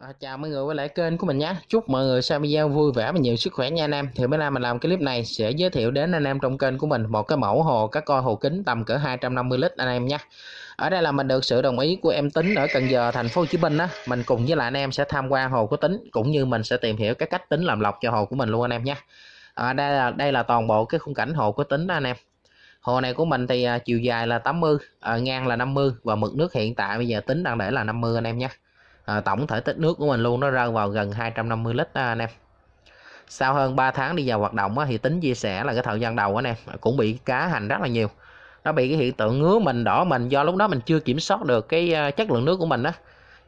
À, chào mọi người quay lại kênh của mình nhé chúc mọi người xem video vui vẻ và nhiều sức khỏe nha anh em thì bữa nay mình làm cái clip này sẽ giới thiệu đến anh em trong kênh của mình một cái mẫu hồ cá coi hồ kính tầm cỡ 250 lít anh em nhé ở đây là mình được sự đồng ý của em tính ở Cần Giờ thành phố Hồ Chí Minh á mình cùng với lại anh em sẽ tham quan hồ của tính cũng như mình sẽ tìm hiểu cái cách tính làm lọc cho hồ của mình luôn anh em nhé ở à, đây là đây là toàn bộ cái khung cảnh hồ của tính đó anh em hồ này của mình thì à, chiều dài là 80 à, ngang là 50 và mực nước hiện tại bây giờ tính đang để là 50 anh em nhé à, tổng thể tích nước của mình luôn nó rơi vào gần 250 lít đó, anh em sau hơn 3 tháng đi vào hoạt động á, thì tính chia sẻ là cái thời gian đầu anh em cũng bị cá hành rất là nhiều nó bị cái hiện tượng ngứa mình đỏ mình do lúc đó mình chưa kiểm soát được cái à, chất lượng nước của mình đó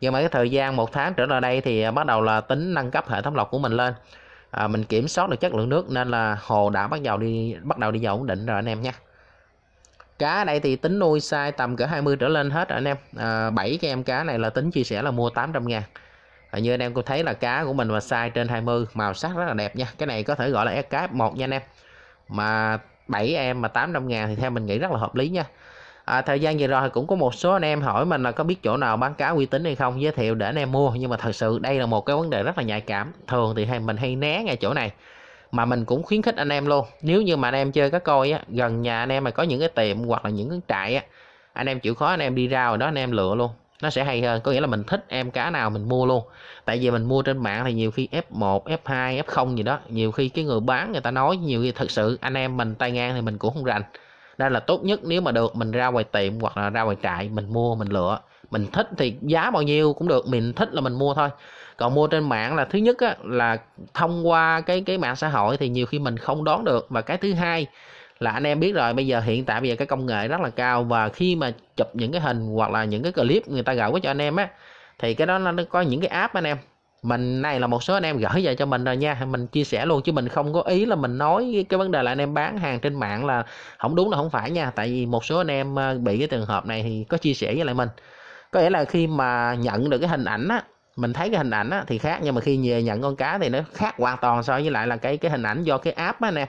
nhưng mà cái thời gian một tháng trở lại đây thì à, bắt đầu là tính nâng cấp hệ thống lọc của mình lên à, mình kiểm soát được chất lượng nước nên là hồ đã bắt đầu đi bắt đầu đi vào ổn định rồi anh em nhé cá ở đây thì tính nuôi size tầm cỡ 20 trở lên hết anh em à, 7 cái em cá này là tính chia sẻ là mua 800 ngàn à, như anh em có thấy là cá của mình và size trên 20 màu sắc rất là đẹp nha cái này có thể gọi là cá F1 nha anh em mà 7 em mà 800 ngàn thì theo mình nghĩ rất là hợp lý nha à, thời gian vừa rồi thì cũng có một số anh em hỏi mình là có biết chỗ nào bán cá uy tín hay không giới thiệu để anh em mua nhưng mà thật sự đây là một cái vấn đề rất là nhạy cảm thường thì hay mình hay né ngay chỗ này mà mình cũng khuyến khích anh em luôn nếu như mà anh em chơi cá coi á gần nhà anh em mà có những cái tiệm hoặc là những cái trại á anh em chịu khó anh em đi ra rồi đó anh em lựa luôn nó sẽ hay hơn có nghĩa là mình thích em cá nào mình mua luôn tại vì mình mua trên mạng thì nhiều khi f1 f2 f0 gì đó nhiều khi cái người bán người ta nói nhiều khi thật sự anh em mình tay ngang thì mình cũng không rành nên là tốt nhất nếu mà được mình ra ngoài tiệm hoặc là ra ngoài trại mình mua mình lựa mình thích thì giá bao nhiêu cũng được mình thích là mình mua thôi còn mua trên mạng là thứ nhất á, là thông qua cái cái mạng xã hội thì nhiều khi mình không đoán được và cái thứ hai là anh em biết rồi bây giờ hiện tại bây giờ cái công nghệ rất là cao và khi mà chụp những cái hình hoặc là những cái clip người ta gửi cho anh em á thì cái đó nó có những cái app anh em mình này là một số anh em gửi về cho mình rồi nha mình chia sẻ luôn chứ mình không có ý là mình nói cái vấn đề là anh em bán hàng trên mạng là không đúng là không phải nha tại vì một số anh em ờ, bị cái trường hợp này thì có chia sẻ với lại mình có nghĩa là khi mà nhận được cái hình ảnh á mình thấy cái hình ảnh á thì khác nhưng mà khi về nhận con cá thì nó khác hoàn toàn so với lại là cái cái hình ảnh do cái app á nè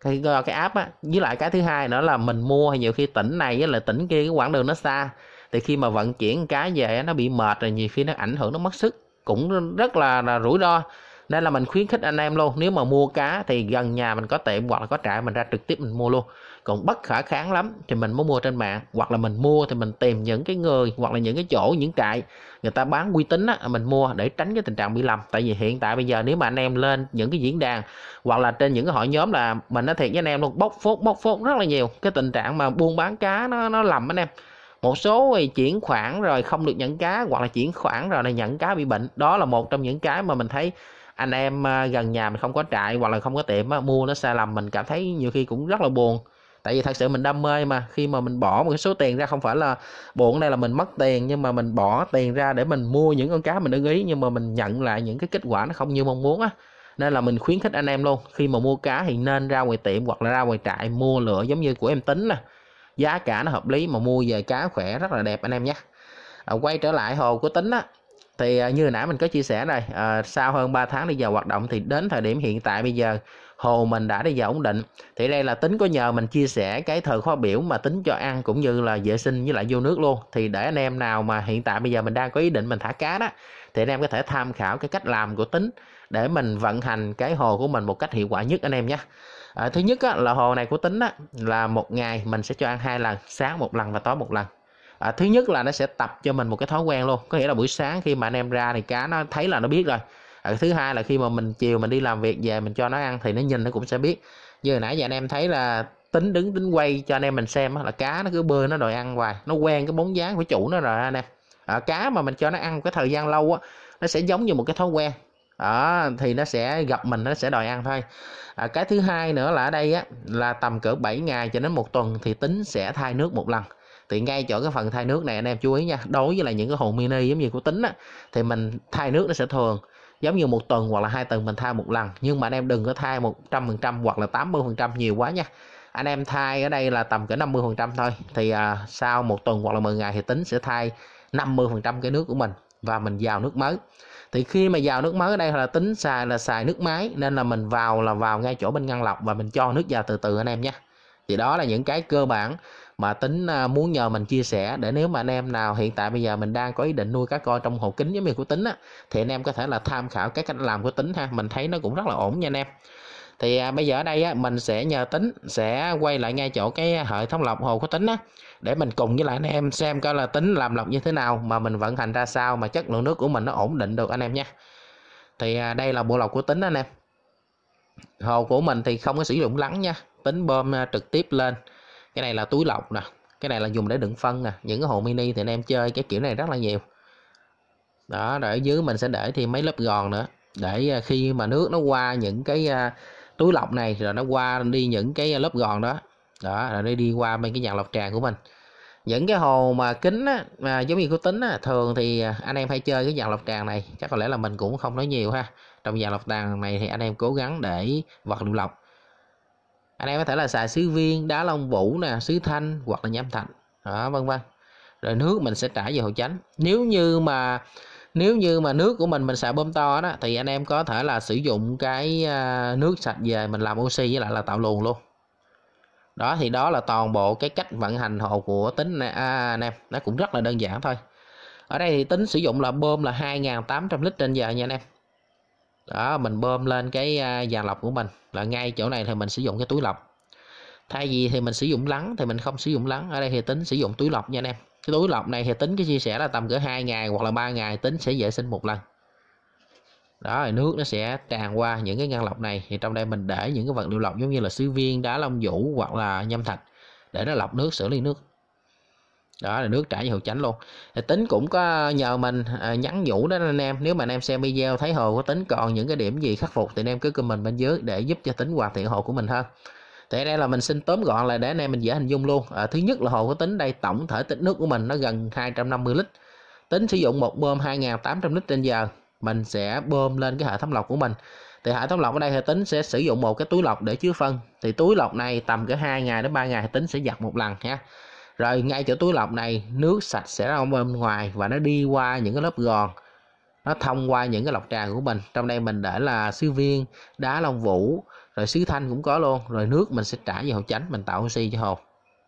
cái do cái app á với lại cái thứ hai nữa là mình mua hay nhiều khi tỉnh này với lại tỉnh kia cái quãng đường nó xa thì khi mà vận chuyển cá về nó bị mệt rồi nhiều khi nó ảnh hưởng nó mất sức cũng rất là, là rủi ro nên là mình khuyến khích anh em luôn nếu mà mua cá thì gần nhà mình có tiệm hoặc là có trại mình ra trực tiếp mình mua luôn còn bất khả kháng lắm thì mình mới mua trên mạng hoặc là mình mua thì mình tìm những cái người hoặc là những cái chỗ những trại người ta bán uy tín á mình mua để tránh cái tình trạng bị lầm tại vì hiện tại bây giờ nếu mà anh em lên những cái diễn đàn hoặc là trên những cái hội nhóm là mình nói thiệt với anh em luôn bốc phốt bốc phốt rất là nhiều cái tình trạng mà buôn bán cá nó nó lầm anh em một số thì chuyển khoản rồi không được nhận cá hoặc là chuyển khoản rồi là nhận cá bị bệnh đó là một trong những cái mà mình thấy anh em à, gần nhà mình không có trại hoặc là không có tiệm mua nó sai lầm mình cảm thấy nhiều khi cũng rất là buồn tại vì thật sự mình đam mê mà khi mà mình bỏ một cái số tiền ra không phải là buồn đây là mình mất tiền nhưng mà mình bỏ tiền ra để mình mua những con cá mình ưng ý nhưng mà mình nhận lại những cái kết quả nó không như mong muốn á nên là mình khuyến khích anh em luôn khi mà mua cá thì nên ra ngoài tiệm hoặc là ra ngoài trại mua lựa giống như của em tính nè giá cả nó hợp lý mà mua về cá khỏe rất là đẹp anh em nhé à, quay trở lại hồ của tính á thì à, như nãy mình có chia sẻ đây à, sau hơn 3 tháng đi vào hoạt động thì đến thời điểm hiện tại bây giờ hồ mình đã đi vào ổn định thì đây là tính có nhờ mình chia sẻ cái thời khóa biểu mà tính cho ăn cũng như là vệ sinh với lại vô nước luôn thì để anh em nào mà hiện tại bây giờ mình đang có ý định mình thả cá đó thì anh em có thể tham khảo cái cách làm của tính để mình vận hành cái hồ của mình một cách hiệu quả nhất anh em nhé à, thứ nhất á, là hồ này của tính á, là một ngày mình sẽ cho ăn hai lần sáng một lần và tối một lần à, thứ nhất là nó sẽ tập cho mình một cái thói quen luôn có nghĩa là buổi sáng khi mà anh em ra thì cá nó thấy là nó biết rồi à, thứ hai là khi mà mình chiều mình đi làm việc về mình cho nó ăn thì nó nhìn nó cũng sẽ biết như hồi nãy giờ anh em thấy là tính đứng tính quay cho anh em mình xem là cá nó cứ bơi nó đòi ăn hoài nó quen cái bóng dáng của chủ nó rồi anh em à, cá mà mình cho nó ăn cái thời gian lâu á nó sẽ giống như một cái thói quen đó, thì nó sẽ gặp mình nó sẽ đòi ăn thôi à, cái thứ hai nữa là ở đây á là tầm cỡ 7 ngày cho đến một tuần thì tính sẽ thay nước một lần thì ngay chỗ cái phần thay nước này anh em chú ý nha đối với là những cái hồ mini giống như của tính á thì mình thay nước nó sẽ thường giống như một tuần hoặc là hai tuần mình thay một lần nhưng mà anh em đừng có thay một trăm phần trăm hoặc là 80% nhiều quá nha anh em thay ở đây là tầm cỡ 50% thôi thì à, sau một tuần hoặc là 10 ngày thì tính sẽ thay 50% cái nước của mình và mình vào nước mới thì khi mà vào nước mới ở đây là tính xài là xài nước máy nên là mình vào là vào ngay chỗ bên ngăn lọc và mình cho nước vào từ từ anh em nhé thì đó là những cái cơ bản mà tính à, muốn nhờ mình chia sẻ để nếu mà anh em nào hiện tại bây giờ mình đang có ý định nuôi cá coi trong hồ kính giống như của tính á thì anh em có thể là tham khảo cái cách làm của tính ha mình thấy nó cũng rất là ổn nha anh em thì à, bây giờ ở đây á, mình sẽ nhờ tính sẽ quay lại ngay chỗ cái hệ thống lọc hồ của tính á để mình cùng với lại anh em xem coi là tính làm lọc như thế nào mà mình vận hành ra sao mà chất lượng nước của mình nó ổn định được anh em nha thì à, đây là bộ lọc của tính anh em hồ của mình thì không có sử dụng lắng nha tính bơm trực tiếp lên cái này là túi lọc nè cái này là dùng để đựng phân nè những cái hồ mini thì anh em chơi cái kiểu này rất là nhiều đó rồi ở dưới mình sẽ để thêm mấy lớp gòn nữa để à, khi mà nước nó qua những cái à, túi lọc này rồi nó qua đi những cái lớp gòn đó đó rồi nó đi qua bên cái nhà lọc tràn của mình những cái hồ mà kính á, mà giống như của tính á, thường thì à, anh em hay chơi cái dàn lọc tràn này chắc có lẽ là mình cũng không nói nhiều ha trong dàn lọc tràn này thì anh em cố gắng để vật liệu lọc anh em có thể là xài sứ viên đá long vũ nè sứ thanh hoặc là nhám thạch đó vân vân rồi nước mình sẽ trả về hồ chánh nếu như mà nếu như mà nước của mình mình xài bơm to đó thì anh em có thể là sử dụng cái à, nước sạch về mình làm oxy với lại là tạo luồng luôn đó thì đó là toàn bộ cái cách vận hành hồ của tính à, anh em nó cũng rất là đơn giản thôi ở đây thì tính sử dụng là bơm là 2.800 lít trên giờ nha anh em đó mình bơm lên cái già lọc của mình là ngay chỗ này thì mình sử dụng cái túi lọc thay vì thì mình sử dụng lắng thì mình không sử dụng lắng ở đây thì tính sử dụng túi lọc nha anh em cái túi lọc này thì tính cái chia sẻ là tầm cỡ 2 ngày hoặc là 3 ngày tính sẽ vệ sinh một lần đó thì nước nó sẽ tràn qua những cái ngăn lọc này thì trong đây mình để những cái vật liệu lọc giống như là sứ viên đá long vũ hoặc là nhâm thạch để nó lọc nước xử lý nước đó là nước trả về hữu chánh luôn thì tính cũng có nhờ mình à, nhắn nhủ đó anh em nếu mà anh em xem video thấy hồ có tính còn những cái điểm gì khắc phục thì anh em cứ comment bên dưới để giúp cho tính hoàn thiện hồ của mình hơn thì đây là mình xin tóm gọn lại để anh em mình dễ hình dung luôn à, thứ nhất là hồ có tính đây tổng thể tích nước của mình nó gần 250 lít tính sử dụng một bơm 2.800 lít trên giờ mình sẽ bơm lên cái hệ thống lọc của mình thì hệ thống lọc ở đây hệ tính sẽ sử dụng một cái túi lọc để chứa phân thì túi lọc này tầm cái 2 ngày đến 3 ngày hệ tính sẽ giặt một lần ha rồi ngay chỗ túi lọc này nước sạch sẽ ra bên ngoài và nó đi qua những cái lớp gòn nó thông qua những cái lọc trà của mình trong đây mình để là sứ viên đá long vũ rồi sứ thanh cũng có luôn rồi nước mình sẽ trả vào hộp chánh mình tạo oxy cho hồ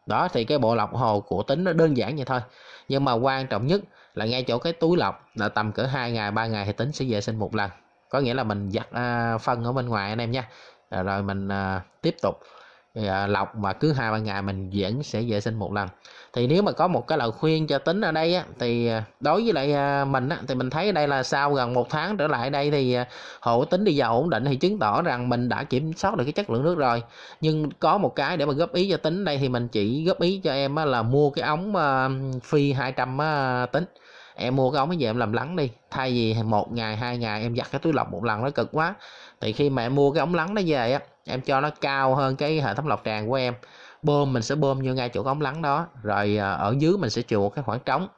đó thì cái bộ lọc hồ của tính nó đơn giản vậy thôi nhưng mà quan trọng nhất là ngay chỗ cái túi lọc là tầm cỡ 2 ngày 3 ngày thì tính sẽ vệ sinh một lần có nghĩa là mình giặt à, phân ở bên ngoài anh em nha rồi, mình à, tiếp tục À, lọc mà cứ hai ba ngày mình vẫn sẽ vệ sinh một lần thì nếu mà có một cái lời khuyên cho tính ở đây á, thì à, đối với lại à, mình á, thì mình thấy đây là sau gần một tháng trở lại đây thì hộ tính đi vào ổn định thì chứng tỏ rằng mình đã kiểm soát được cái chất lượng nước rồi nhưng có một cái để mà góp ý cho tính đây thì mình chỉ góp ý cho em á, là mua cái ống phi 200 tính em mua cái ống ấy về em làm lắng đi thay vì một ngày hai ngày em giặt cái túi lọc một lần nó cực quá thì khi mà em mua cái ống lắng nó về á em cho nó cao hơn cái hệ thống lọc tràn của em bơm mình sẽ bơm vô ngay chỗ ống lắng đó rồi à, ở dưới mình sẽ chừa một cái khoảng trống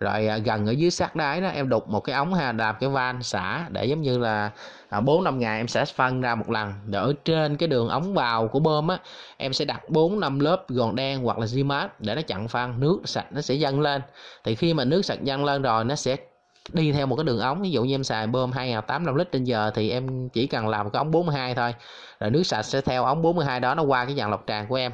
rồi à, gần ở dưới sát đáy đó em đục một cái ống ha đạp cái van xả để giống như là à, bốn năm ngày em sẽ phân ra một lần để ở trên cái đường ống vào của bơm á em sẽ đặt bốn năm lớp gòn đen hoặc là xi mát để nó chặn phân nước sạch nó sẽ dâng lên thì khi mà nước sạch dâng lên rồi nó sẽ đi theo một cái đường ống ví dụ như em xài bơm 2.85 à, lít trên giờ thì em chỉ cần làm cái ống 42 thôi rồi nước sạch sẽ theo ống 42 đó nó qua cái dàn lọc tràn của em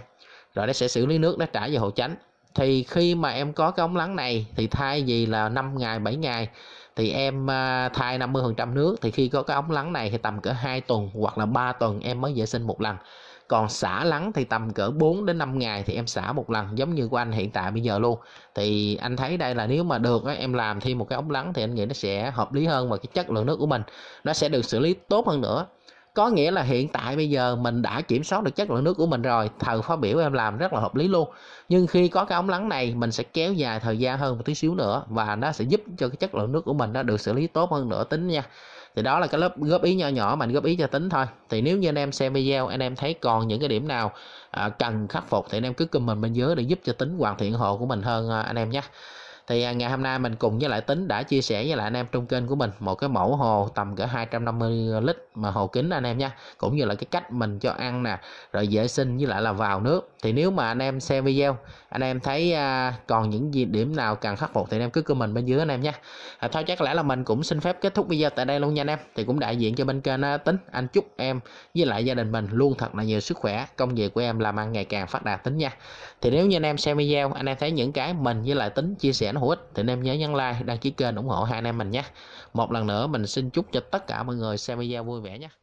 rồi nó sẽ xử lý nước nó trả về hồ chánh thì khi mà em có cái ống lắng này thì thay vì là 5 ngày 7 ngày thì em à, thay 50% nước thì khi có cái ống lắng này thì tầm cỡ 2 tuần hoặc là 3 tuần em mới vệ sinh một lần còn xả lắng thì tầm cỡ 4 đến 5 ngày thì em xả một lần giống như của anh hiện tại bây giờ luôn thì anh thấy đây là nếu mà được em làm thêm một cái ống lắng thì anh nghĩ nó sẽ hợp lý hơn và cái chất lượng nước của mình nó sẽ được xử lý tốt hơn nữa có nghĩa là hiện tại bây giờ mình đã kiểm soát được chất lượng nước của mình rồi thờ phát biểu em làm rất là hợp lý luôn nhưng khi có cái ống lắng này mình sẽ kéo dài thời gian hơn một tí xíu nữa và nó sẽ giúp cho cái chất lượng nước của mình nó được xử lý tốt hơn nữa tính nha thì đó là cái lớp góp ý nhỏ nhỏ mình góp ý cho tính thôi thì nếu như anh em xem video anh em thấy còn những cái điểm nào à, cần khắc phục thì anh em cứ comment bên dưới để giúp cho tính hoàn thiện hộ của mình hơn à, anh em nhé thì à, ngày hôm nay mình cùng với lại tính đã chia sẻ với lại anh em trong kênh của mình một cái mẫu hồ tầm cỡ 250 lít mà hồ kính anh em nha cũng như là cái cách mình cho ăn nè rồi vệ sinh với lại là vào nước thì nếu mà anh em xem video anh em thấy à, còn những gì điểm nào cần khắc phục thì anh em cứ comment bên dưới anh em nha à, thôi chắc lẽ là mình cũng xin phép kết thúc video tại đây luôn nha anh em thì cũng đại diện cho bên kênh à, tính anh chúc em với lại gia đình mình luôn thật là nhiều sức khỏe công việc của em làm ăn ngày càng phát đạt tính nha thì nếu như anh em xem video anh em thấy những cái mình với lại tính chia sẻ nó hữu ích thì anh em nhớ nhấn like đăng ký kênh ủng hộ hai anh em mình nha một lần nữa mình xin chúc cho tất cả mọi người xem video vui tôi vẽ nhé